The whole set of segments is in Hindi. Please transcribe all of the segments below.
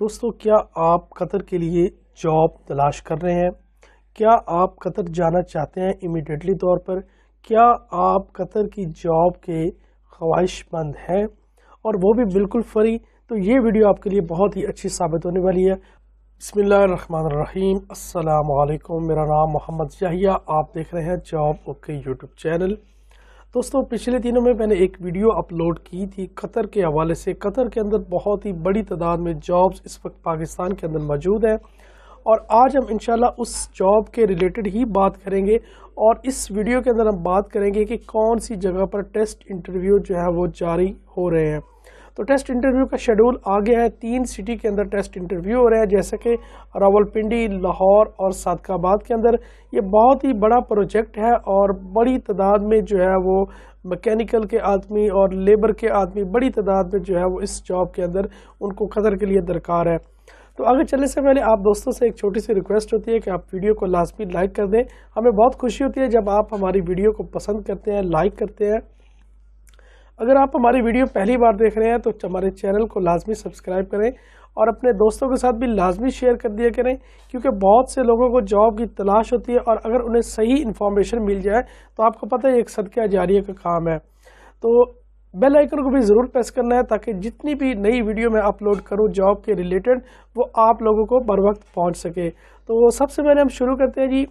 दोस्तों क्या आप कतर के लिए जॉब तलाश कर रहे हैं क्या आप कतर जाना चाहते हैं इमिडिएटली तौर पर क्या आप कतर की जॉब के ख्वाहिशमंद हैं और वो भी बिल्कुल फ्री तो ये वीडियो आपके लिए बहुत ही अच्छी साबित होने वाली है बसमीम अल्लाम मेरा नाम मोहम्मद जहिया आप देख रहे हैं जॉब ओके यूट्यूब चैनल दोस्तों पिछले दिनों में मैंने एक वीडियो अपलोड की थी कतर के हवाले से कतर के अंदर बहुत ही बड़ी तादाद में जॉब्स इस वक्त पाकिस्तान के अंदर मौजूद हैं और आज हम इनशाला उस जॉब के रिलेटेड ही बात करेंगे और इस वीडियो के अंदर हम बात करेंगे कि कौन सी जगह पर टेस्ट इंटरव्यू जो है वो जारी हो रहे हैं तो टेस्ट इंटरव्यू का शेड्यूल आ गया है तीन सिटी के अंदर टेस्ट इंटरव्यू हो रहे हैं जैसे कि रावलपिंडी लाहौर और सादकाबाद के अंदर ये बहुत ही बड़ा प्रोजेक्ट है और बड़ी तादाद में जो है वो मैकेनिकल के आदमी और लेबर के आदमी बड़ी तादाद में जो है वो इस जॉब के अंदर उनको कदर के लिए दरकार है तो आगे चलने से पहले आप दोस्तों से एक छोटी सी रिक्वेस्ट होती है कि आप वीडियो को लाजमी लाइक कर दें हमें बहुत खुशी होती है जब आप हमारी वीडियो को पसंद करते हैं लाइक करते हैं अगर आप हमारी वीडियो पहली बार देख रहे हैं तो हमारे चैनल को लाजमी सब्सक्राइब करें और अपने दोस्तों के साथ भी लाजमी शेयर कर दिया करें क्योंकि बहुत से लोगों को जॉब की तलाश होती है और अगर उन्हें सही इन्फॉर्मेशन मिल जाए तो आपको पता है एक सदका जारिया का काम है तो बेल आइकन को भी ज़रूर प्रेस करना है ताकि जितनी भी नई वीडियो मैं अपलोड करूं जॉब के रिलेटेड वो आप लोगों को बर वक्त पहुँच सके तो सबसे पहले हम शुरू करते हैं जी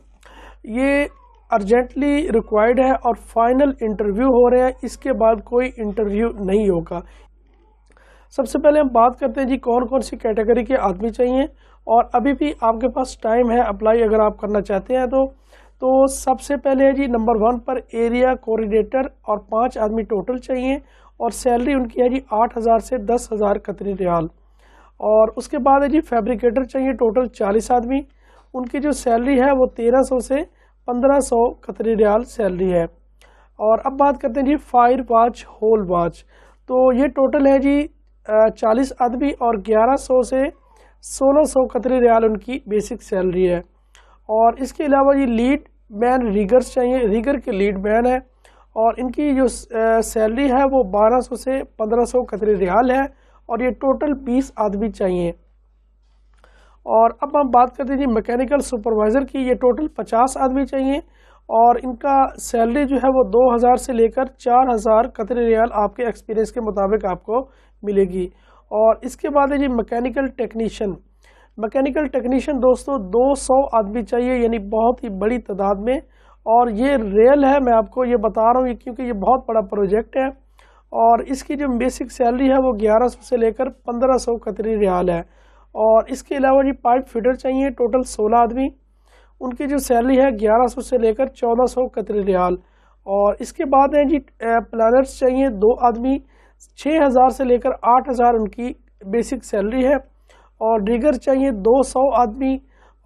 ये अर्जेंटली रिक्वायर्ड है और फाइनल इंटरव्यू हो रहे हैं इसके बाद कोई इंटरव्यू नहीं होगा सबसे पहले हम बात करते हैं जी कौन कौन सी कैटेगरी के आदमी चाहिए और अभी भी आपके पास टाइम है अप्लाई अगर आप करना चाहते हैं तो तो सबसे पहले है जी नंबर वन पर एरिया कोऑर्डिनेटर और पाँच आदमी टोटल चाहिए और सैलरी उनकी है जी आठ हज़ार से दस हज़ार कतरी रियाल और उसके बाद है जी फैब्रिकेटर चाहिए टोटल चालीस आदमी उनकी जो सैलरी है वो तेरह सौ से पंद्रह सौ कतरी रियाल सैलरी है और अब बात करते हैं जी फायर वाच होल वाच तो ये टोटल है जी चालीस आदमी और ग्यारह सौ से सोलह सौ कतरी रियाल उनकी बेसिक सैलरी है और इसके अलावा ये लीड मैन रिगर्स चाहिए रिगर के लीड मैन है और इनकी जो सैलरी है वो बारह सौ से पंद्रह सौ कतरी रियाल है और ये टोटल बीस आदमी चाहिए और अब हम बात करते हैं जी मैकेनिकल सुपरवाइज़र की ये टोटल पचास आदमी चाहिए और इनका सैलरी जो है वो दो हज़ार से लेकर चार हज़ार कतरे रियाल आपके एक्सपीरियंस के मुताबिक आपको मिलेगी और इसके बाद है जी मैकेनिकल टेक्नीशियन मैकेनिकल टेक्नीशियन दोस्तों 200 आदमी चाहिए यानी बहुत ही बड़ी तादाद में और ये रेल है मैं आपको ये बता रहा हूँ क्योंकि ये बहुत बड़ा प्रोजेक्ट है और इसकी जो बेसिक सैलरी है वो सौ से लेकर सौ कतरे रियाल है और इसके अलावा जी पाइप फिटर चाहिए टोटल सोलह आदमी उनकी जो सैलरी है ग्यारह सौ से लेकर चौदह सौ कतरे रियाल और इसके बाद हैं जी प्लानर्स चाहिए दो आदमी छः हज़ार से लेकर आठ हज़ार उनकी बेसिक सैलरी है और डिगर चाहिए दो सौ आदमी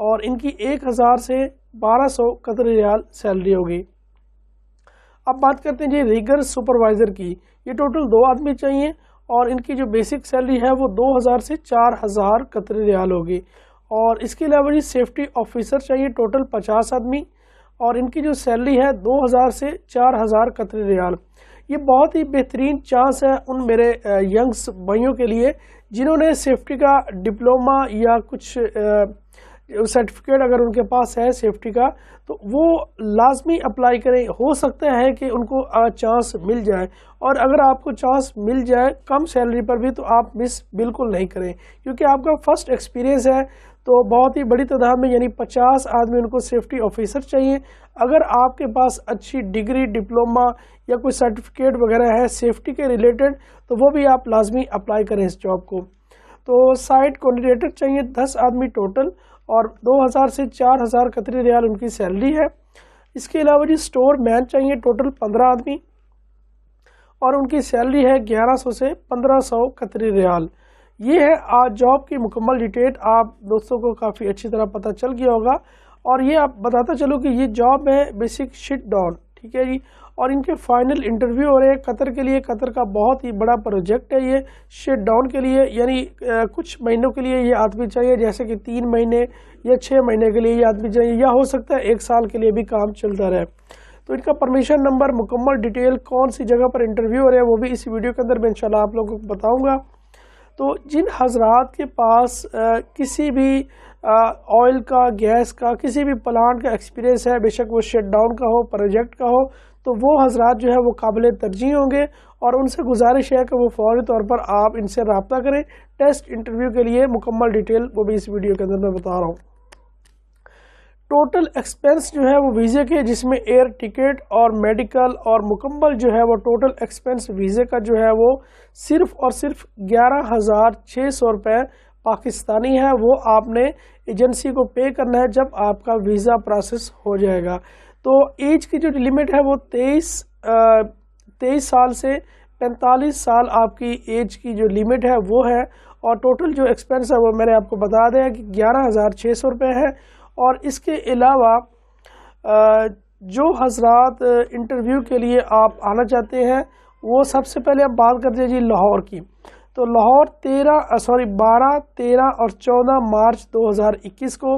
और इनकी एक हज़ार से बारह सौ कतरे रियाल सैलरी होगी अब बात करते हैं जी रिगर सुपरवाइज़र की ये टोटल दो आदमी चाहिए और इनकी जो बेसिक सैलरी है वो 2000 से 4000 कतरे रियाल होगी और इसके अलावा जी सेफ्टी ऑफिसर चाहिए टोटल 50 आदमी और इनकी जो सैलरी है 2000 से 4000 कतरे रियाल ये बहुत ही बेहतरीन चांस है उन मेरे यंग्स भाइयों के लिए जिन्होंने सेफ्टी का डिप्लोमा या कुछ सर्टिफिकेट अगर उनके पास है सेफ्टी का तो वो लाजमी अप्लाई करें हो सकता है कि उनको चांस मिल जाए और अगर आपको चांस मिल जाए कम सैलरी पर भी तो आप मिस बिल्कुल नहीं करें क्योंकि आपका फर्स्ट एक्सपीरियंस है तो बहुत ही बड़ी तादाद में यानी 50 आदमी उनको सेफ्टी ऑफिसर चाहिए अगर आपके पास अच्छी डिग्री डिप्लोमा या कोई सर्टिफिकेट वगैरह है सेफ्टी के रिलेटेड तो वो भी आप लाजमी अप्लाई करें इस जॉब को तो साइट कोऑर्डिनेटर चाहिए दस आदमी टोटल और दो हज़ार से चार हज़ार कतरी रियाल उनकी सैलरी है इसके अलावा जी स्टोर मैन चाहिए टोटल पंद्रह आदमी और उनकी सैलरी है ग्यारह सौ से पंद्रह सौ कतरी रियाल ये है आज जॉब की मुकम्मल डिटेल आप दोस्तों को काफ़ी अच्छी तरह पता चल गया होगा और ये आप बताता चलो कि ये जॉब है बेसिक शिट डाउन ठीक है जी और इनके फाइनल इंटरव्यू हो रहे हैं कतर के लिए कतर का बहुत ही बड़ा प्रोजेक्ट है ये शेट डाउन के लिए यानी कुछ महीनों के लिए ये आदमी चाहिए जैसे कि तीन महीने या छः महीने के लिए ये आदमी चाहिए या हो सकता है एक साल के लिए भी काम चलता रहे तो इनका परमिशन नंबर मुकम्मल डिटेल कौन सी जगह पर इंटरव्यू हो रहे हैं वो भी इस वीडियो के अंदर मैं इन आप लोगों को बताऊँगा तो जिन हजरात के पास आ, किसी भी ऑयल का गैस का किसी भी प्लांट का एक्सपीरियंस है बेशक वो शट डाउन का हो प्रोजेक्ट का हो तो वो हजरात जो है वो काबिल तरजीह होंगे और उनसे गुजारिश है कि वो फौरी तौर पर आप इनसे रबता करें टेस्ट इंटरव्यू के लिए मुकम्मल डिटेल वो भी इस वीडियो के अंदर मैं बता रहा हूँ टोटल एक्सपेंस जो है वो वीज़े के जिसमें एयर टिकट और मेडिकल और मुकम्मल जो है वो टोटल एक्सपेंस वीज़े का जो है वो सिर्फ़ और सिर्फ ग्यारह हज़ार छः सौ रुपये पाकिस्तानी है वो आपने एजेंसी को पे करना है जब आपका वीज़ा प्रोसेस हो जाएगा तो एज की जो लिमिट है वो तेईस तेईस साल से पैंतालीस साल आपकी एज की जो लिमिट है वो है और टोटल जो एक्सपेंस है वो मैंने आपको बता दिया कि ग्यारह हज़ार छः सौ रुपये है और इसके अलावा जो हजरात इंटरव्यू के लिए आप आना चाहते हैं वो सबसे पहले आप बात करते हैं जी लाहौर की तो लाहौर तेरह सॉरी बारह तेरह और चौदह मार्च 2021 को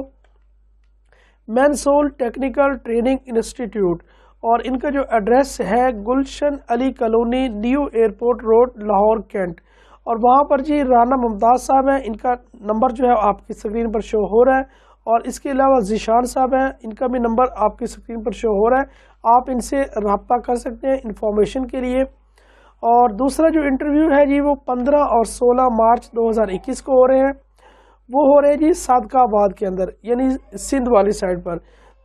मैनसोल टेक्निकल ट्रेनिंग इंस्टीट्यूट और इनका जो एड्रेस है Gulshan Ali colony new airport road Lahore cantt और वहाँ पर जी राना मुमताज़ साहब हैं इनका नंबर जो है आपकी स्क्रीन पर शो हो रहा है और इसके अलावा जीशान साहब हैं इनका भी नंबर आपकी स्क्रीन पर शो हो रहा है आप इनसे रबता कर सकते हैं इन्फॉर्मेशन के लिए और दूसरा जो इंटरव्यू है जी वो 15 और 16 मार्च 2021 को हो रहे हैं वो हो रहे हैं जी सादकाबाद के अंदर यानी सिंध वाली साइड पर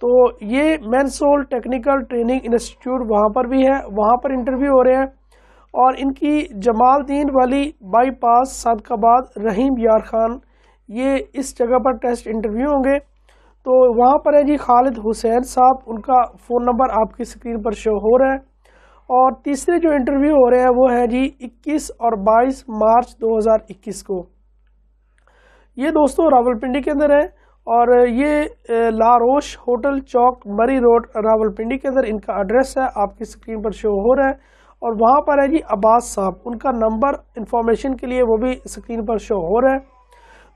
तो ये मैनसोल टेक्निकल ट्रेनिंग इंस्टीट्यूट वहाँ पर भी है वहाँ पर इंटरव्यू हो रहे हैं और इनकी जमालदीन वाली बाईपास सादकाबाद रहीम यार खान ये इस जगह पर टेस्ट इंटरव्यू होंगे तो वहाँ पर है जी खालिद हुसैन साहब उनका फ़ोन नंबर आपकी स्क्रीन पर शो हो रहा है और तीसरे जो इंटरव्यू हो रहे हैं वो है जी 21 और 22 मार्च 2021 को ये दोस्तों रावलपिंडी के अंदर है और ये लारोश होटल चौक मरी रोड रावलपिंडी के अंदर इनका एड्रेस है आपकी स्क्रीन पर शो हो रहा है और वहाँ पर है जी अब्बास साहब उनका नंबर इन्फॉर्मेशन के लिए वो भी स्क्रीन पर शो हो रहा है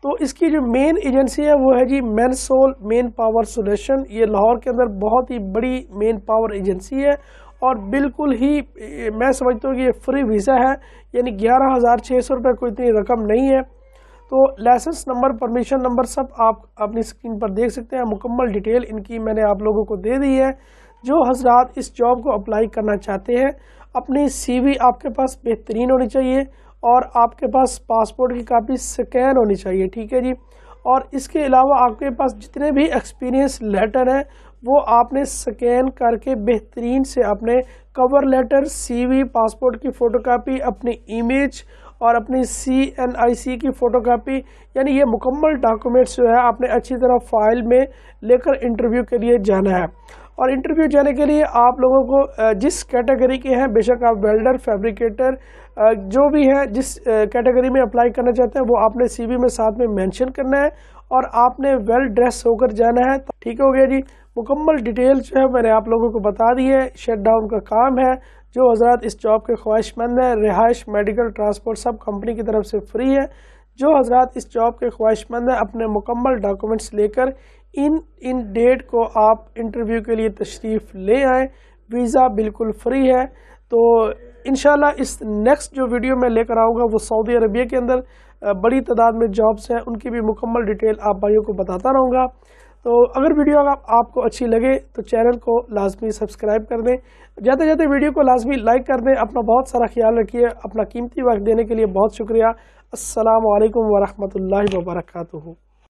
तो इसकी जो मेन एजेंसी है वो है जी man sole manpower solution ये लाहौर के अंदर बहुत ही बड़ी मेन पावर एजेंसी है और बिल्कुल ही मैं समझता हूँ कि ये फ्री वीज़ा है यानी ग्यारह हज़ार छः सौ रुपये कोई इतनी रकम नहीं है तो लाइसेंस नंबर परमिशन नंबर सब आप अपनी स्क्रीन पर देख सकते हैं मुकम्मल डिटेल इनकी मैंने आप लोगों को दे दी है जो हजरात इस जॉब को अप्लाई करना चाहते हैं अपनी सी आपके पास बेहतरीन होनी चाहिए और आपके पास पासपोर्ट की कापी स्कैन होनी चाहिए ठीक है जी और इसके अलावा आपके पास जितने भी एक्सपीरियंस लेटर हैं वो आपने स्कैन करके बेहतरीन से अपने कवर लेटर सीवी पासपोर्ट की फ़ोटोकॉपी अपनी इमेज और अपनी सी एन आई सी की फ़ोटोकॉपी यानी ये मुकम्मल डॉक्यूमेंट्स जो है आपने अच्छी तरह फाइल में लेकर इंटरव्यू के लिए जाना है और इंटरव्यू जाने के लिए आप लोगों को जिस कैटेगरी के हैं बेशक आप वेल्डर फैब्रिकेटर जो भी है जिस कैटेगरी में अप्लाई करना चाहते हैं वो आपने सीवी में साथ में मेंशन करना है और आपने वेल ड्रेस होकर जाना है तो ठीक हो गया जी मुकम्मल डिटेल्स जो है मैंने आप लोगों को बता दी है शट डाउन का काम है जो हजरात इस जॉब के ख्वाहिशमंद हैं रिहाइश मेडिकल ट्रांसपोर्ट सब कंपनी की तरफ से फ्री है जो हज़रा इस जॉब के ख्वाहिशमंद हैं अपने मुकम्मल डॉक्यूमेंट्स लेकर इन इन डेट को आप इंटरव्यू के लिए तशरीफ़ ले आएँ वीज़ा बिल्कुल फ्री है तो इन इस नेक्स्ट जो वीडियो मैं लेकर आऊँगा वो सऊदी अरबिया के अंदर बड़ी तादाद में जॉब्स हैं उनकी भी मुकम्मल डिटेल आप भाइयों को बताता रहूँगा तो अगर वीडियो अगर आप, आपको अच्छी लगे तो चैनल को लाजमी सब्सक्राइब कर दें जाते जाते वीडियो को लाजमी लाइक कर दें अपना बहुत सारा ख्याल रखिए अपना कीमती वक्त देने के लिए बहुत शुक्रिया असल वरहमल वर्का